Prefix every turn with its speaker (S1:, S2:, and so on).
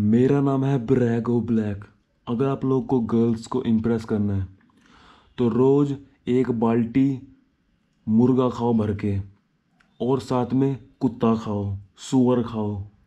S1: मेरा नाम है ब्रैगो ब्लैक अगर आप लोग को गर्ल्स को इम्प्रेस करना है तो रोज़ एक बाल्टी मुर्गा खाओ भर के और साथ में कुत्ता खाओ सुअर खाओ